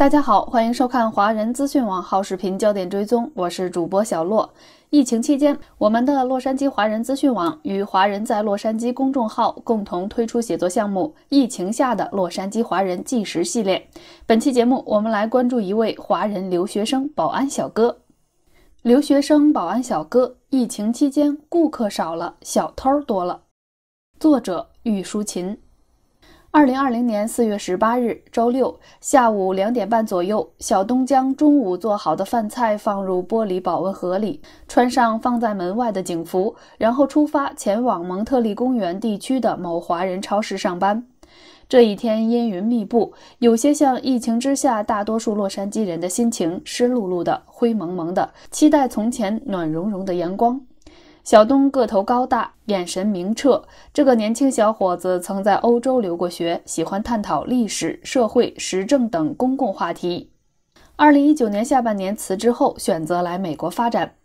大家好，欢迎收看华人资讯网号视频焦点追踪，我是主播小洛。疫情期间，我们的洛杉矶华人资讯网与华人在洛杉矶公众号共同推出写作项目《疫情下的洛杉矶华人纪实》系列。本期节目，我们来关注一位华人留学生保安小哥。留学生保安小哥，疫情期间顾客少了，小偷多了。作者：玉淑琴。二零二零年四月十八日，周六下午两点半左右，小东将中午做好的饭菜放入玻璃保温盒里，穿上放在门外的警服，然后出发前往蒙特利公园地区的某华人超市上班。这一天阴云密布，有些像疫情之下大多数洛杉矶人的心情，湿漉漉的，灰蒙蒙的，期待从前暖融融的阳光。小东个头高大，眼神明澈。这个年轻小伙子曾在欧洲留过学，喜欢探讨历史、社会、时政等公共话题。二零一九年下半年辞职后，选择来美国发展。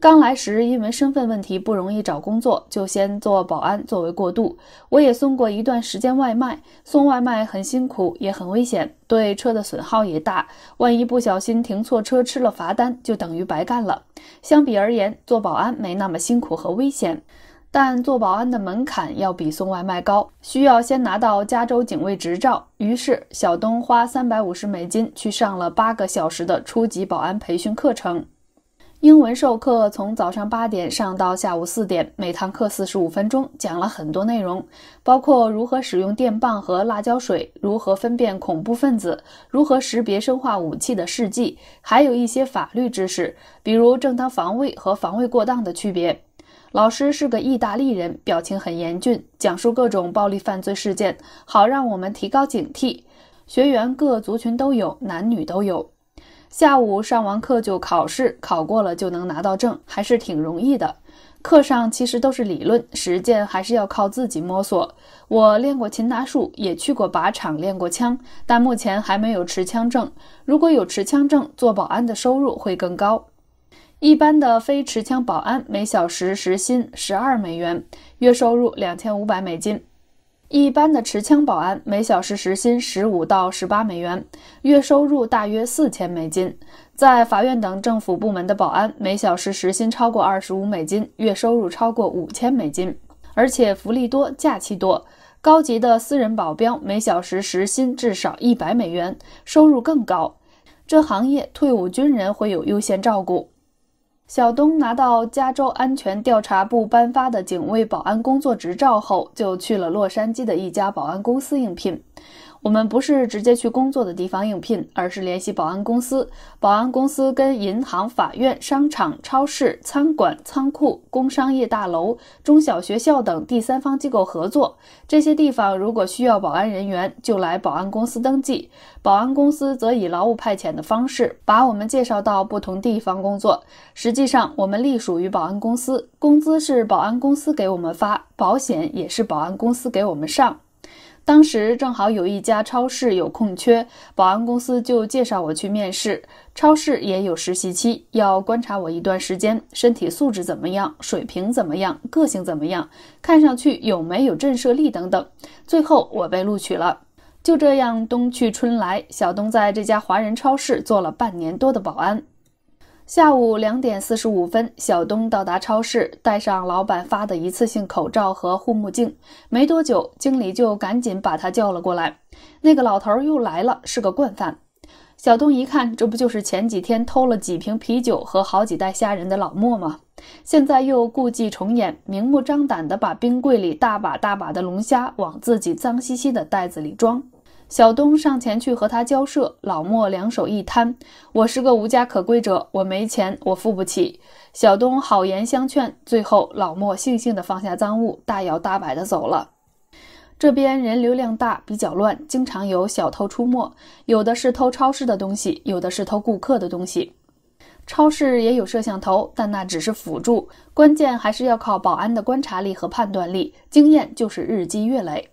刚来时，因为身份问题不容易找工作，就先做保安作为过渡。我也送过一段时间外卖，送外卖很辛苦，也很危险，对车的损耗也大，万一不小心停错车吃了罚单，就等于白干了。相比而言，做保安没那么辛苦和危险，但做保安的门槛要比送外卖高，需要先拿到加州警卫执照。于是，小东花三百五十美金去上了八个小时的初级保安培训课程。英文授课从早上八点上到下午四点，每堂课四十五分钟，讲了很多内容，包括如何使用电棒和辣椒水，如何分辨恐怖分子，如何识别生化武器的试剂，还有一些法律知识，比如正当防卫和防卫过当的区别。老师是个意大利人，表情很严峻，讲述各种暴力犯罪事件，好让我们提高警惕。学员各族群都有，男女都有。下午上完课就考试，考过了就能拿到证，还是挺容易的。课上其实都是理论，实践还是要靠自己摸索。我练过擒拿术，也去过靶场练过枪，但目前还没有持枪证。如果有持枪证，做保安的收入会更高。一般的非持枪保安每小时时薪十二美元，月收入两千五百美金。一般的持枪保安每小时时薪十五到十八美元，月收入大约四千美金。在法院等政府部门的保安每小时时薪超过二十五美金，月收入超过五千美金，而且福利多、假期多。高级的私人保镖每小时时薪至少一百美元，收入更高。这行业退伍军人会有优先照顾。小东拿到加州安全调查部颁发的警卫保安工作执照后，就去了洛杉矶的一家保安公司应聘。我们不是直接去工作的地方应聘，而是联系保安公司。保安公司跟银行、法院、商场、超市、餐馆、仓库、工商业大楼、中小学校等第三方机构合作。这些地方如果需要保安人员，就来保安公司登记。保安公司则以劳务派遣的方式把我们介绍到不同地方工作。实际上，我们隶属于保安公司，工资是保安公司给我们发，保险也是保安公司给我们上。当时正好有一家超市有空缺，保安公司就介绍我去面试。超市也有实习期，要观察我一段时间，身体素质怎么样，水平怎么样，个性怎么样，看上去有没有震慑力等等。最后我被录取了。就这样，冬去春来，小东在这家华人超市做了半年多的保安。下午两点四十五分，小东到达超市，带上老板发的一次性口罩和护目镜。没多久，经理就赶紧把他叫了过来。那个老头又来了，是个惯犯。小东一看，这不就是前几天偷了几瓶啤酒和好几袋虾仁的老莫吗？现在又故伎重演，明目张胆地把冰柜里大把大把的龙虾往自己脏兮兮的袋子里装。小东上前去和他交涉，老莫两手一摊：“我是个无家可归者，我没钱，我付不起。”小东好言相劝，最后老莫悻悻地放下赃物，大摇大摆地走了。这边人流量大，比较乱，经常有小偷出没，有的是偷超市的东西，有的是偷顾客的东西。超市也有摄像头，但那只是辅助，关键还是要靠保安的观察力和判断力，经验就是日积月累。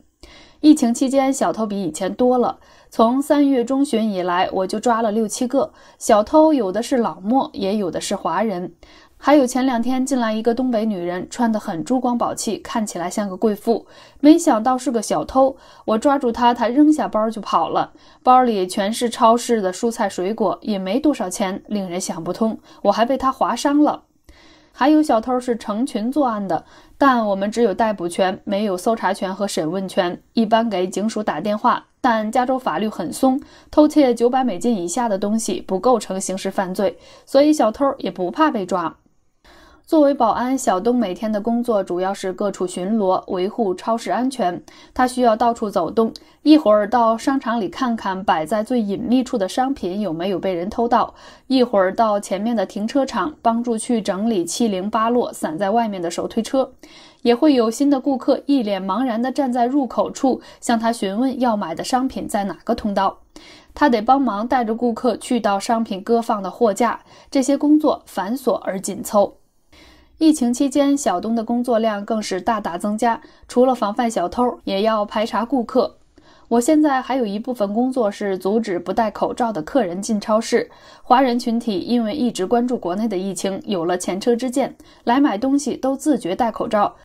疫情期间，小偷比以前多了。从三月中旬以来，我就抓了六七个小偷，有的是老墨，也有的是华人。还有前两天进来一个东北女人，穿得很珠光宝气，看起来像个贵妇，没想到是个小偷。我抓住她，她扔下包就跑了，包里全是超市的蔬菜水果，也没多少钱，令人想不通。我还被她划伤了。还有小偷是成群作案的，但我们只有逮捕权，没有搜查权和审问权。一般给警署打电话，但加州法律很松，偷窃九百美金以下的东西不构成刑事犯罪，所以小偷也不怕被抓。作为保安，小东每天的工作主要是各处巡逻，维护超市安全。他需要到处走动，一会儿到商场里看看摆在最隐秘处的商品有没有被人偷盗，一会儿到前面的停车场帮助去整理七零八落散在外面的手推车。也会有新的顾客一脸茫然地站在入口处向他询问要买的商品在哪个通道，他得帮忙带着顾客去到商品搁放的货架。这些工作繁琐而紧凑。疫情期间，小东的工作量更是大大增加。除了防范小偷，也要排查顾客。我现在还有一部分工作是阻止不戴口罩的客人进超市。华人群体因为一直关注国内的疫情，有了前车之鉴，来买东西都自觉戴口罩。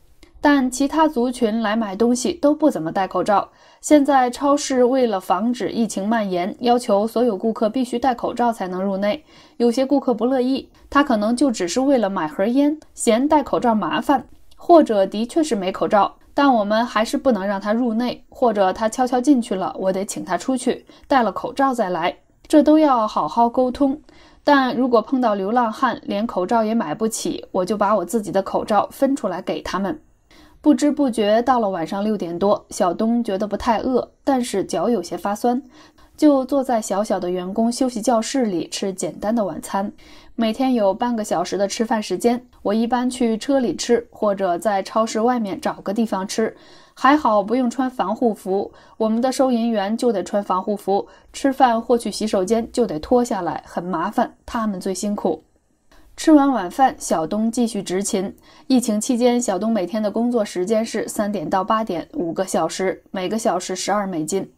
但其他族群来买东西都不怎么戴口罩。现在超市为了防止疫情蔓延，要求所有顾客必须戴口罩才能入内。有些顾客不乐意，他可能就只是为了买盒烟，嫌戴口罩麻烦，或者的确是没口罩。但我们还是不能让他入内，或者他悄悄进去了，我得请他出去，戴了口罩再来。这都要好好沟通。但如果碰到流浪汉，连口罩也买不起，我就把我自己的口罩分出来给他们。不知不觉到了晚上六点多，小东觉得不太饿，但是脚有些发酸，就坐在小小的员工休息教室里吃简单的晚餐。每天有半个小时的吃饭时间，我一般去车里吃，或者在超市外面找个地方吃。还好不用穿防护服，我们的收银员就得穿防护服，吃饭或去洗手间就得脱下来，很麻烦，他们最辛苦。吃完晚饭，小东继续执勤。疫情期间，小东每天的工作时间是三点到八点，五个小时，每个小时十二美金。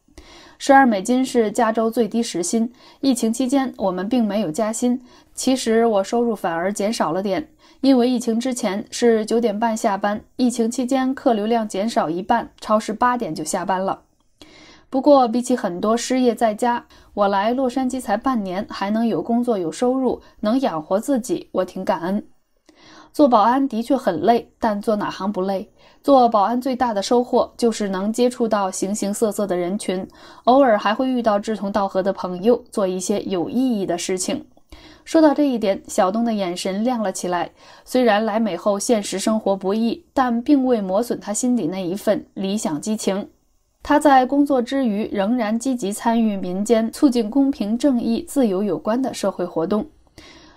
十二美金是加州最低时薪。疫情期间，我们并没有加薪。其实我收入反而减少了点，因为疫情之前是九点半下班，疫情期间客流量减少一半，超市八点就下班了。不过，比起很多失业在家，我来洛杉矶才半年，还能有工作、有收入，能养活自己，我挺感恩。做保安的确很累，但做哪行不累？做保安最大的收获就是能接触到形形色色的人群，偶尔还会遇到志同道合的朋友，做一些有意义的事情。说到这一点，小东的眼神亮了起来。虽然来美后现实生活不易，但并未磨损他心底那一份理想激情。他在工作之余，仍然积极参与民间促进公平、正义、自由有关的社会活动。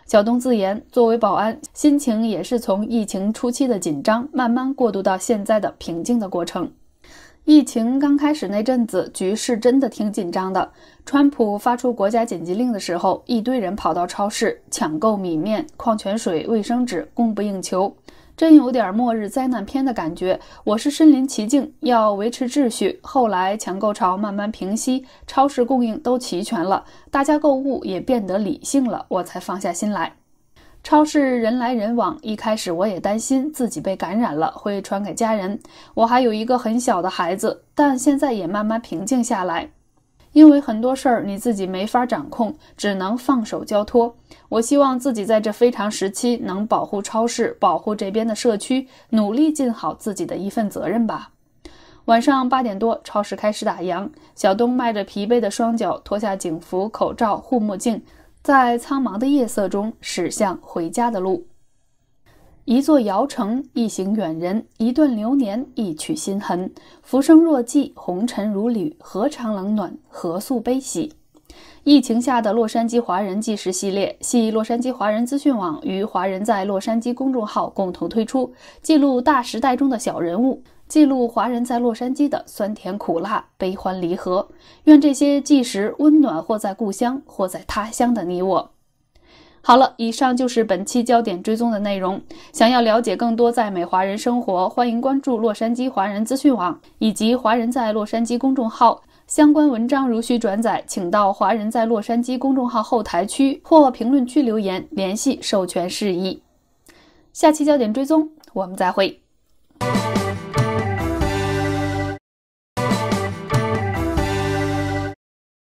小东自言，作为保安，心情也是从疫情初期的紧张，慢慢过渡到现在的平静的过程。疫情刚开始那阵子，局势真的挺紧张的。川普发出国家紧急令的时候，一堆人跑到超市抢购米面、矿泉水、卫生纸，供不应求。真有点末日灾难片的感觉，我是身临其境。要维持秩序，后来抢购潮慢慢平息，超市供应都齐全了，大家购物也变得理性了，我才放下心来。超市人来人往，一开始我也担心自己被感染了，会传给家人。我还有一个很小的孩子，但现在也慢慢平静下来。因为很多事儿你自己没法掌控，只能放手交托。我希望自己在这非常时期能保护超市，保护这边的社区，努力尽好自己的一份责任吧。晚上八点多，超市开始打烊，小东迈着疲惫的双脚，脱下警服、口罩、护目镜，在苍茫的夜色中驶向回家的路。一座瑶城，一行远人；一段流年，一曲心痕。浮生若寄，红尘如旅，何尝冷暖，何诉悲喜？疫情下的洛杉矶华人纪实系列，系洛杉矶华人资讯网与《华人在洛杉矶》公众号共同推出，记录大时代中的小人物，记录华人在洛杉矶的酸甜苦辣、悲欢离合。愿这些纪实温暖或在故乡、或在他乡的你我。好了，以上就是本期焦点追踪的内容。想要了解更多在美华人生活，欢迎关注洛杉矶华人资讯网以及《华人在洛杉矶》公众号。相关文章如需转载，请到《华人在洛杉矶》公众号后台区或评论区留言联系授权事宜。下期焦点追踪，我们再会。